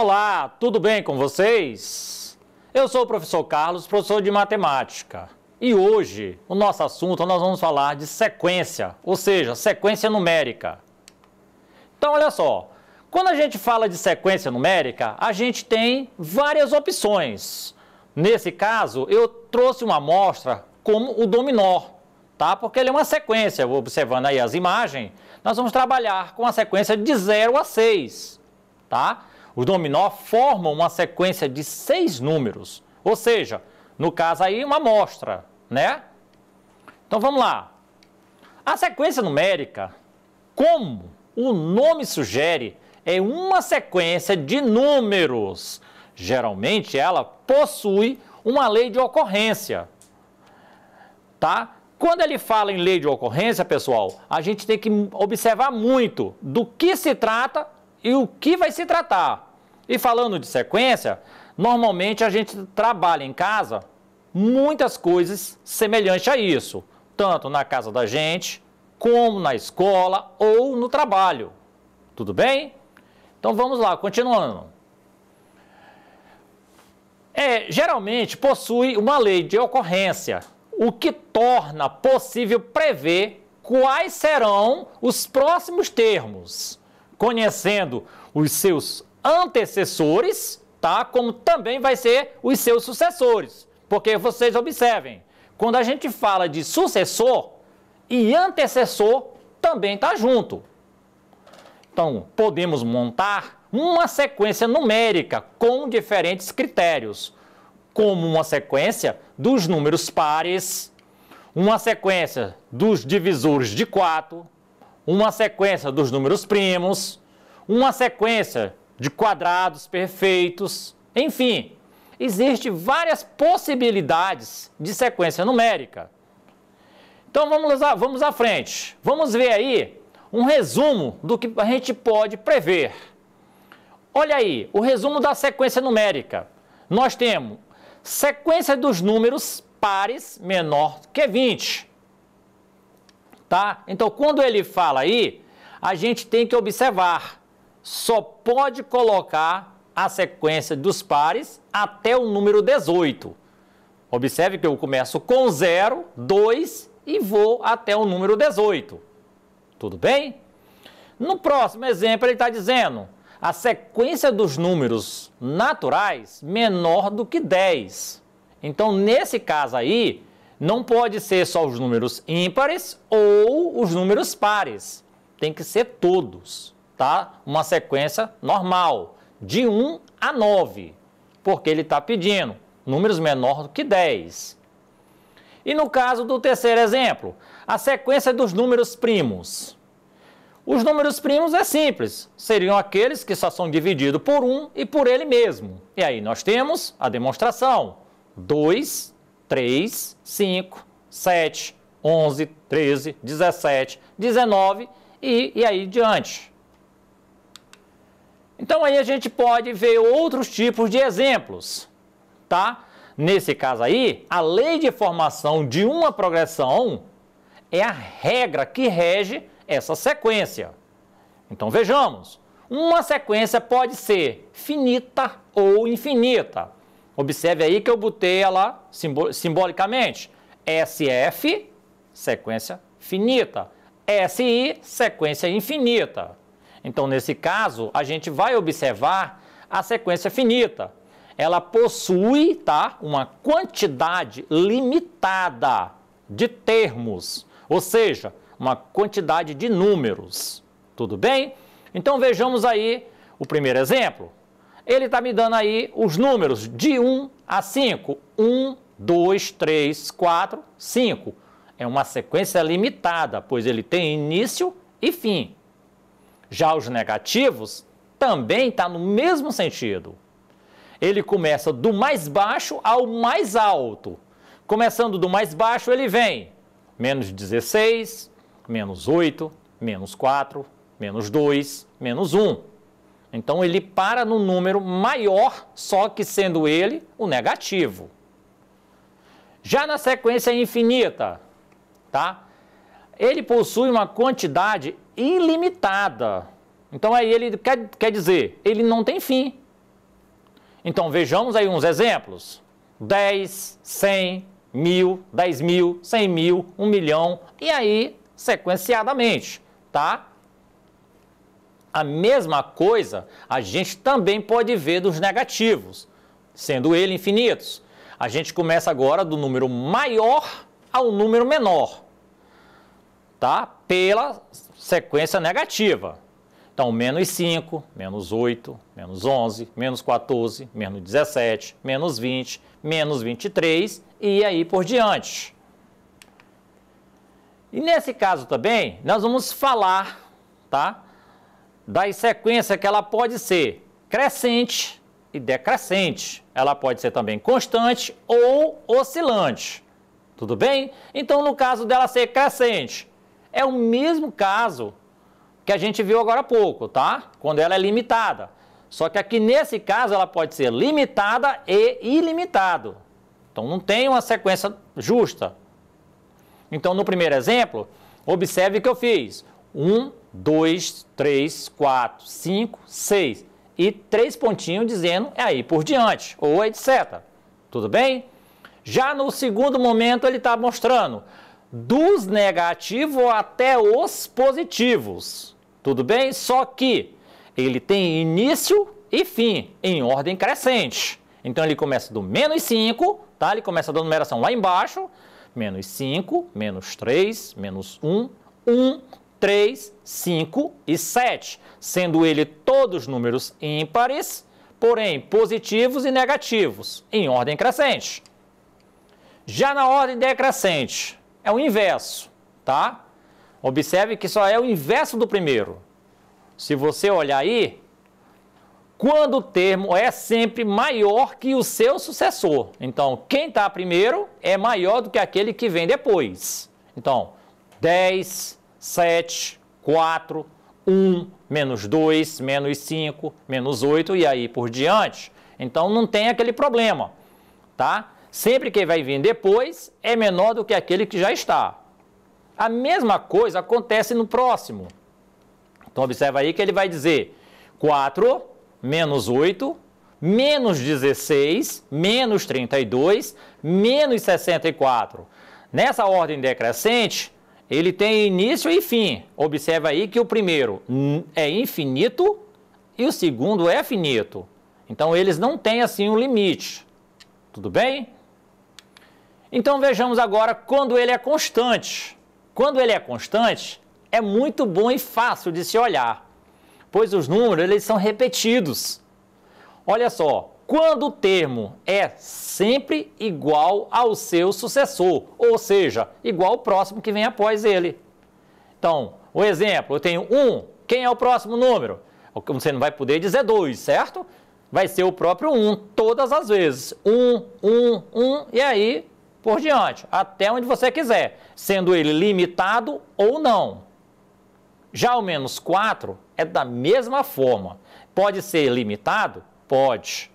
Olá, tudo bem com vocês? Eu sou o professor Carlos, professor de matemática. E hoje, o nosso assunto, nós vamos falar de sequência, ou seja, sequência numérica. Então, olha só, quando a gente fala de sequência numérica, a gente tem várias opções. Nesse caso, eu trouxe uma amostra como o dominó, tá? Porque ele é uma sequência. Observando aí as imagens, nós vamos trabalhar com a sequência de 0 a 6, tá? Os dominó formam uma sequência de seis números, ou seja, no caso aí uma amostra, né? Então vamos lá. A sequência numérica, como o nome sugere, é uma sequência de números. Geralmente ela possui uma lei de ocorrência. Tá? Quando ele fala em lei de ocorrência, pessoal, a gente tem que observar muito do que se trata e o que vai se tratar. E falando de sequência, normalmente a gente trabalha em casa muitas coisas semelhantes a isso, tanto na casa da gente, como na escola ou no trabalho. Tudo bem? Então vamos lá, continuando. É, geralmente possui uma lei de ocorrência, o que torna possível prever quais serão os próximos termos, conhecendo os seus antecessores, tá? Como também vai ser os seus sucessores. Porque vocês observem, quando a gente fala de sucessor e antecessor também está junto. Então, podemos montar uma sequência numérica com diferentes critérios, como uma sequência dos números pares, uma sequência dos divisores de 4, uma sequência dos números primos, uma sequência de quadrados perfeitos, enfim, existem várias possibilidades de sequência numérica. Então vamos, vamos à frente. Vamos ver aí um resumo do que a gente pode prever. Olha aí, o resumo da sequência numérica. Nós temos sequência dos números pares menor que 20. Tá? Então, quando ele fala aí, a gente tem que observar só pode colocar a sequência dos pares até o número 18. Observe que eu começo com 0, 2 e vou até o número 18. Tudo bem? No próximo exemplo, ele está dizendo a sequência dos números naturais menor do que 10. Então, nesse caso aí, não pode ser só os números ímpares ou os números pares. Tem que ser todos tá? Uma sequência normal, de 1 a 9, porque ele está pedindo números menores do que 10. E no caso do terceiro exemplo, a sequência dos números primos. Os números primos é simples, seriam aqueles que só são divididos por 1 e por ele mesmo. E aí nós temos a demonstração: 2, 3, 5, 7, 11, 13, 17, 19 e, e aí diante. Então aí a gente pode ver outros tipos de exemplos, tá? Nesse caso aí, a lei de formação de uma progressão é a regra que rege essa sequência. Então vejamos, uma sequência pode ser finita ou infinita. Observe aí que eu botei ela simbolicamente. SF, sequência finita. SI, sequência infinita. Então, nesse caso, a gente vai observar a sequência finita. Ela possui tá, uma quantidade limitada de termos, ou seja, uma quantidade de números. Tudo bem? Então vejamos aí o primeiro exemplo. Ele está me dando aí os números de 1 a 5. 1, 2, 3, 4, 5. É uma sequência limitada, pois ele tem início e fim. Já os negativos também está no mesmo sentido. Ele começa do mais baixo ao mais alto. Começando do mais baixo, ele vem menos 16, menos 8, menos 4, menos 2, menos 1. Então ele para no número maior, só que sendo ele o negativo. Já na sequência infinita, tá? Ele possui uma quantidade ilimitada. Então aí ele quer, quer dizer, ele não tem fim. Então vejamos aí uns exemplos. 10, 100, mil, 10 mil, 100 mil, 1 milhão, e aí sequenciadamente, tá? A mesma coisa a gente também pode ver dos negativos, sendo ele infinitos. A gente começa agora do número maior ao número menor, tá? Pela sequência negativa. Então, menos 5, menos 8, menos 11, menos 14, menos 17, menos 20, menos 23 e aí por diante. E nesse caso também, nós vamos falar, tá? Das sequências que ela pode ser crescente e decrescente. Ela pode ser também constante ou oscilante. Tudo bem? Então, no caso dela ser crescente, é o mesmo caso que a gente viu agora há pouco, tá? Quando ela é limitada. Só que aqui nesse caso ela pode ser limitada e ilimitado. Então não tem uma sequência justa. Então no primeiro exemplo, observe que eu fiz 1, 2, 3, 4, 5, 6 e três pontinhos dizendo é aí por diante ou etc. Tudo bem? Já no segundo momento ele está mostrando dos negativos até os positivos. Tudo bem? Só que ele tem início e fim em ordem crescente. Então ele começa do menos 5, tá? Ele começa da numeração lá embaixo, menos 5, menos 3, menos 1, 1, 3, 5 e 7, sendo ele todos números ímpares, porém positivos e negativos, em ordem crescente. Já na ordem decrescente, é o inverso, tá? Observe que só é o inverso do primeiro. Se você olhar aí, quando o termo é sempre maior que o seu sucessor. Então, quem está primeiro é maior do que aquele que vem depois. Então, 10, 7, 4, 1, menos 2, menos 5, menos 8 e aí por diante. Então, não tem aquele problema, tá? Sempre que vai vir depois é menor do que aquele que já está. A mesma coisa acontece no próximo. Então, observa aí que ele vai dizer 4 menos 8, menos 16, menos 32, menos 64. Nessa ordem decrescente, ele tem início e fim. Observa aí que o primeiro é infinito e o segundo é finito. Então, eles não têm assim um limite. Tudo bem? Então vejamos agora quando ele é constante. Quando ele é constante, é muito bom e fácil de se olhar, pois os números eles são repetidos. Olha só, quando o termo é sempre igual ao seu sucessor, ou seja, igual ao próximo que vem após ele. Então, o exemplo, eu tenho 1, um, quem é o próximo número? Você não vai poder dizer 2, certo? Vai ser o próprio 1 um, todas as vezes. 1, 1, 1, e aí por diante, até onde você quiser, sendo ele limitado ou não. Já o menos 4 é da mesma forma. Pode ser limitado? Pode.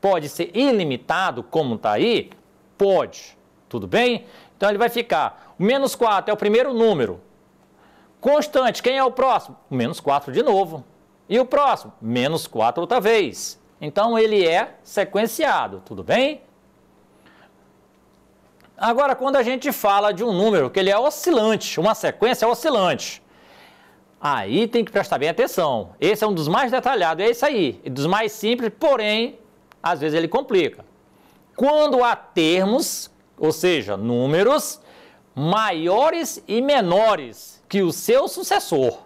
Pode ser ilimitado, como está aí? Pode. Tudo bem? Então ele vai ficar. O menos 4 é o primeiro número. Constante, quem é o próximo? O menos 4 de novo. E o próximo? Menos 4 outra vez. Então ele é sequenciado, tudo bem? Agora, quando a gente fala de um número que ele é oscilante, uma sequência oscilante, aí tem que prestar bem atenção. Esse é um dos mais detalhados, é esse aí, dos mais simples, porém, às vezes ele complica. Quando há termos, ou seja, números maiores e menores que o seu sucessor.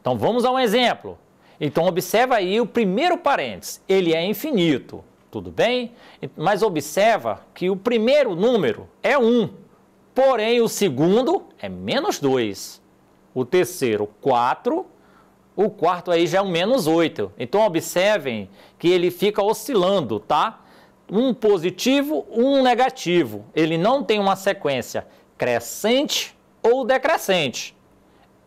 Então vamos a um exemplo. Então observa aí o primeiro parênteses, ele é infinito tudo bem? Mas observa que o primeiro número é 1, porém o segundo é menos 2, o terceiro 4, o quarto aí já é um menos 8. Então observem que ele fica oscilando, tá? Um positivo, um negativo. Ele não tem uma sequência crescente ou decrescente.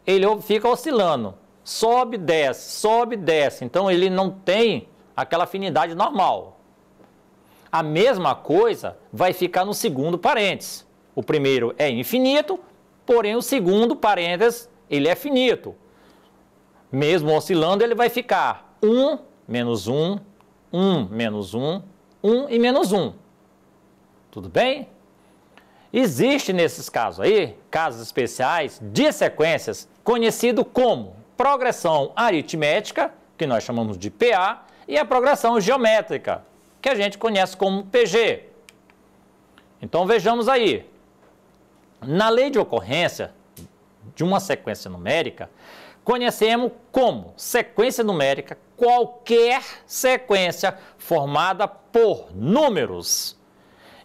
Ele fica oscilando. Sobe, desce, sobe, desce. Então ele não tem aquela afinidade normal. A mesma coisa vai ficar no segundo parênteses. O primeiro é infinito, porém o segundo parênteses ele é finito. Mesmo oscilando, ele vai ficar 1, menos 1, 1, menos 1, 1 e menos 1. Tudo bem? Existe nesses casos aí, casos especiais de sequências, conhecido como progressão aritmética, que nós chamamos de PA, e a progressão geométrica, que a gente conhece como PG. Então vejamos aí. Na lei de ocorrência de uma sequência numérica, conhecemos como sequência numérica qualquer sequência formada por números.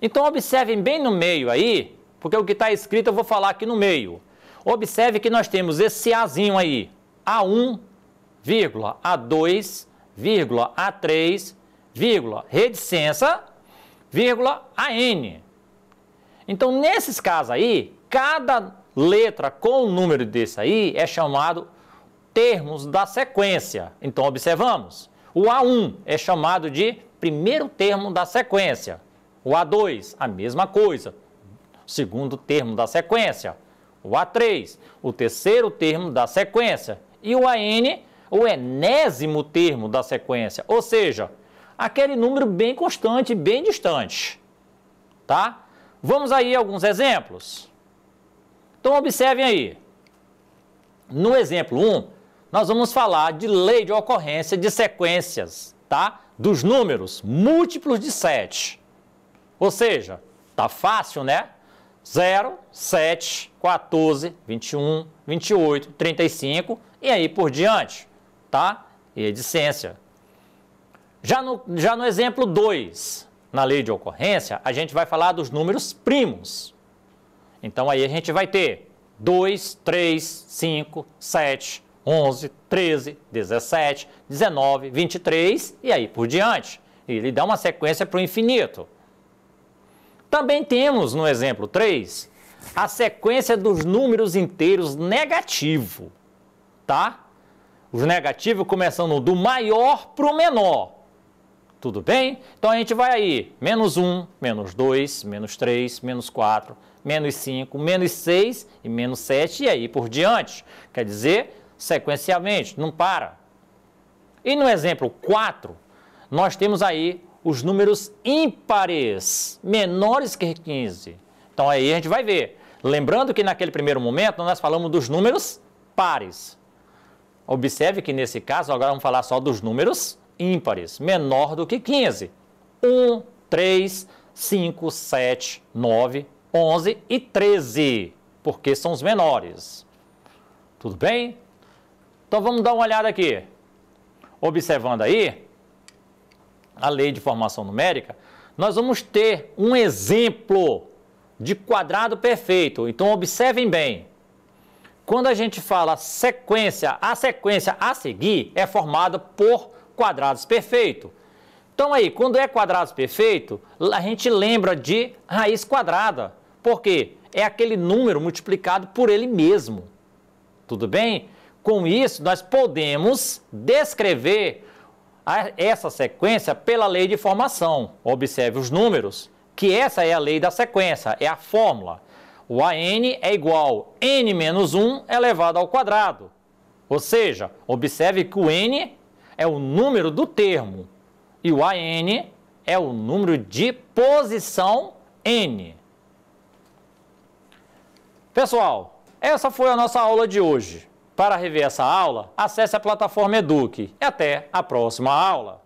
Então observem bem no meio aí, porque o que está escrito eu vou falar aqui no meio. Observe que nós temos esse Azinho aí, A1, A2, A3, vírgula, reticência, vírgula, AN. Então, nesses casos aí, cada letra com o número desse aí é chamado termos da sequência. Então, observamos. O A1 é chamado de primeiro termo da sequência. O A2, a mesma coisa. Segundo termo da sequência. O A3, o terceiro termo da sequência. E o AN, o enésimo termo da sequência. Ou seja, aquele número bem constante, bem distante. Tá? Vamos aí alguns exemplos. Então observem aí. No exemplo 1, nós vamos falar de lei de ocorrência de sequências, tá? Dos números múltiplos de 7. Ou seja, tá fácil, né? 0, 7, 14, 21, 28, 35 e aí por diante, tá? E a discência, já no, já no exemplo 2, na lei de ocorrência, a gente vai falar dos números primos. Então aí a gente vai ter 2, 3, 5, 7, 11, 13, 17, 19, 23 e aí por diante. ele dá uma sequência para o infinito. Também temos no exemplo 3 a sequência dos números inteiros negativo, tá? Os negativos começando do maior para o menor. Tudo bem? Então a gente vai aí, menos 1, menos 2, menos 3, menos 4, menos 5, menos 6 e menos 7 e aí por diante. Quer dizer, sequencialmente, não para. E no exemplo 4, nós temos aí os números ímpares, menores que 15. Então aí a gente vai ver. Lembrando que naquele primeiro momento nós falamos dos números pares. Observe que nesse caso agora vamos falar só dos números ímpares, menor do que 15. 1, 3, 5, 7, 9, 11 e 13, porque são os menores. Tudo bem? Então vamos dar uma olhada aqui. Observando aí a lei de formação numérica, nós vamos ter um exemplo de quadrado perfeito. Então observem bem. Quando a gente fala sequência, a sequência a seguir é formada por quadrados perfeito. Então aí, quando é quadrados perfeito, a gente lembra de raiz quadrada. Por quê? É aquele número multiplicado por ele mesmo. Tudo bem? Com isso, nós podemos descrever essa sequência pela lei de formação. Observe os números, que essa é a lei da sequência, é a fórmula. O AN é igual a n menos 1 elevado ao quadrado. Ou seja, observe que o n é o número do termo e o AN é o número de posição N. Pessoal, essa foi a nossa aula de hoje. Para rever essa aula, acesse a plataforma Eduque. E até a próxima aula!